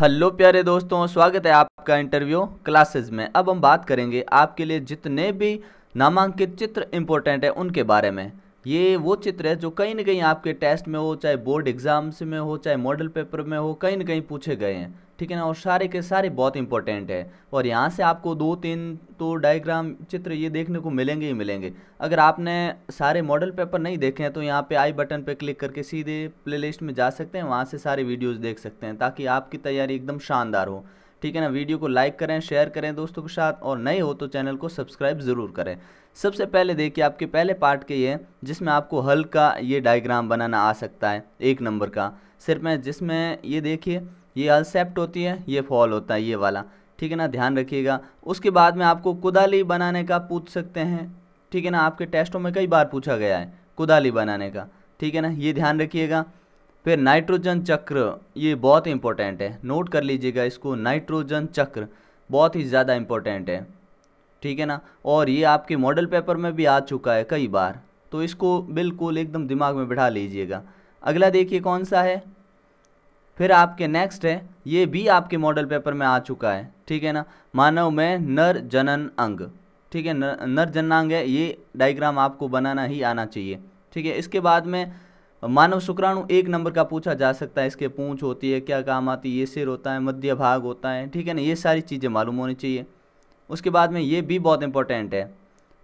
hello प्यारे दोस्तों स्वागत है आपका इंटरव्यू क्लासेस में अब हम बात करेंगे आपके लिए जितने भी नामांकित चित्र इम्पोर्टेंट है उनके बारे में ये वो चित्र है जो कहीं ना कहीं आपके टेस्ट में हो चाहे बोर्ड एग्ज़ाम्स में हो चाहे मॉडल पेपर में हो कहीं ना कहीं पूछे गए हैं ठीक है ना और सारे के सारे बहुत इंपॉर्टेंट है और यहाँ से आपको दो तीन तो डायग्राम चित्र ये देखने को मिलेंगे ही मिलेंगे अगर आपने सारे मॉडल पेपर नहीं देखे हैं तो यहाँ पे आई बटन पे क्लिक करके सीधे प्लेलिस्ट में जा सकते हैं वहाँ से सारे वीडियोस देख सकते हैं ताकि आपकी तैयारी एकदम शानदार हो ठीक है ना वीडियो को लाइक करें शेयर करें दोस्तों के साथ और नए हो तो चैनल को सब्सक्राइब ज़रूर करें सबसे पहले देखिए आपके पहले पार्ट के ये जिसमें आपको हल्का ये डायग्राम बनाना आ सकता है एक नंबर का सिर्फ मैं जिसमें ये देखिए ये अलसेप्ट होती है ये फॉल होता है ये वाला ठीक है ना ध्यान रखिएगा उसके बाद में आपको कुदाली बनाने का पूछ सकते हैं ठीक है ना आपके टेस्टों में कई बार पूछा गया है कुदाली बनाने का ठीक है ना ये ध्यान रखिएगा फिर नाइट्रोजन चक्र ये बहुत इंपॉर्टेंट है नोट कर लीजिएगा इसको नाइट्रोजन चक्र बहुत ही ज़्यादा इम्पोर्टेंट है ठीक है ना और ये आपके मॉडल पेपर में भी आ चुका है कई बार तो इसको बिल्कुल एकदम दिमाग में बिठा लीजिएगा अगला देखिए कौन सा है फिर आपके नेक्स्ट है ये भी आपके मॉडल पेपर में आ चुका है ठीक है ना मानव में नर जनन अंग ठीक है नर, नर जननांग है ये डायग्राम आपको बनाना ही आना चाहिए ठीक है इसके बाद में मानव शुक्राणु एक नंबर का पूछा जा सकता है इसके पूंछ होती है क्या काम आती है ये सिर होता है मध्य भाग होता है ठीक है ना ये सारी चीज़ें मालूम होनी चाहिए उसके बाद में ये भी बहुत इंपॉर्टेंट है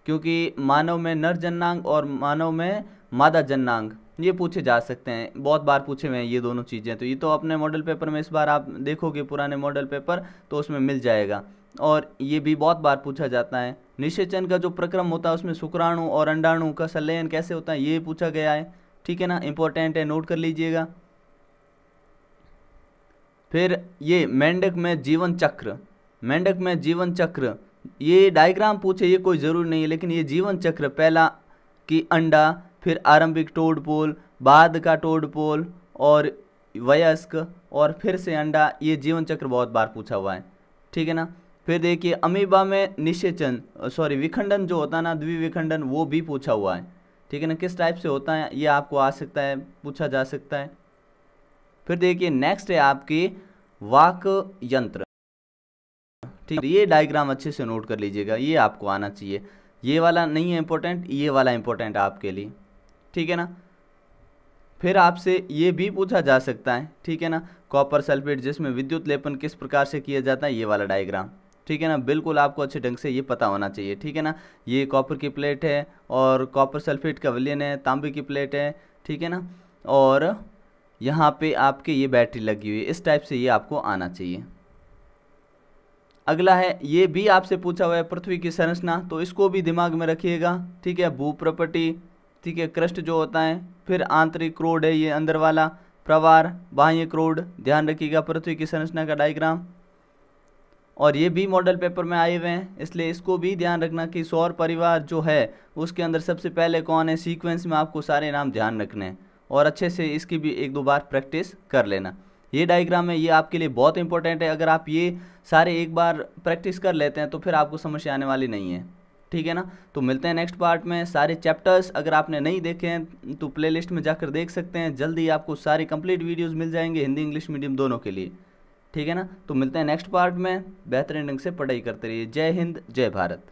क्योंकि मानव में नर जननांग और मानव में मादा जननांग ये पूछे जा सकते हैं बहुत बार पूछे हुए हैं ये दोनों चीज़ें तो ये तो अपने मॉडल पेपर में इस बार आप देखोगे पुराने मॉडल पेपर तो उसमें मिल जाएगा और ये भी बहुत बार पूछा जाता है निषेचन का जो प्रक्रम होता है उसमें शुक्राणु और अंडाणु का संलयन कैसे होता है ये पूछा गया है ठीक है ना इंपॉर्टेंट है नोट कर लीजिएगा फिर ये मेंढक में जीवन चक्र मेंढक में जीवन चक्र ये डायग्राम पूछे ये कोई ज़रूरी नहीं है लेकिन ये जीवन चक्र पहला कि अंडा फिर आरंभिक टोड पोल बाद का टोड पोल और वयस्क और फिर से अंडा ये जीवन चक्र बहुत बार पूछा हुआ है ठीक है ना फिर देखिए अमीबा में निषेचन सॉरी विखंडन जो होता है ना द्विविखंडन वो भी पूछा हुआ है ठीक है ना किस टाइप से होता है ये आपको आ सकता है पूछा जा सकता है फिर देखिए नेक्स्ट है आपकी वाक यंत्र ठीक ये डायग्राम अच्छे से नोट कर लीजिएगा ये आपको आना चाहिए ये वाला नहीं है इम्पोर्टेंट ये वाला इम्पोर्टेंट आपके लिए ठीक है ना फिर आपसे ये भी पूछा जा सकता है ठीक है ना कॉपर सल्फेट जिसमें विद्युत लेपन किस प्रकार से किया जाता है ये वाला डायग्राम ठीक है ना बिल्कुल आपको अच्छे ढंग से ये पता होना चाहिए ठीक है ना ये कॉपर की प्लेट है और कॉपर सल्फेट का विलियन है तांबे की प्लेट है ठीक है ना और यहाँ पे आपके ये बैटरी लगी हुई है इस टाइप से ये आपको आना चाहिए अगला है ये भी आपसे पूछा हुआ है पृथ्वी की संरचना तो इसको भी दिमाग में रखिएगा ठीक है भू प्रॉपर्टी ठीक है क्रस्ट जो होता है फिर आंतरिक क्रोड है ये अंदर वाला प्रवार बाह्य क्रोड ध्यान रखिएगा पृथ्वी की संरचना का डायग्राम और ये भी मॉडल पेपर में आए हुए हैं इसलिए इसको भी ध्यान रखना कि सौर परिवार जो है उसके अंदर सबसे पहले कौन है सीक्वेंस में आपको सारे नाम ध्यान रखने हैं और अच्छे से इसकी भी एक दो बार प्रैक्टिस कर लेना ये डायग्राम है ये आपके लिए बहुत इंपॉर्टेंट है अगर आप ये सारे एक बार प्रैक्टिस कर लेते हैं तो फिर आपको समस्या आने वाली नहीं है ठीक है ना तो मिलते हैं नेक्स्ट पार्ट में सारे चैप्टर्स अगर आपने नहीं देखे हैं तो प्लेलिस्ट में जाकर देख सकते हैं जल्दी आपको सारे कंप्लीट वीडियोस मिल जाएंगे हिंदी इंग्लिश मीडियम दोनों के लिए ठीक है ना तो मिलते हैं नेक्स्ट पार्ट में बेहतरीन ढंग से पढ़ाई करते रहिए जय हिंद जय भारत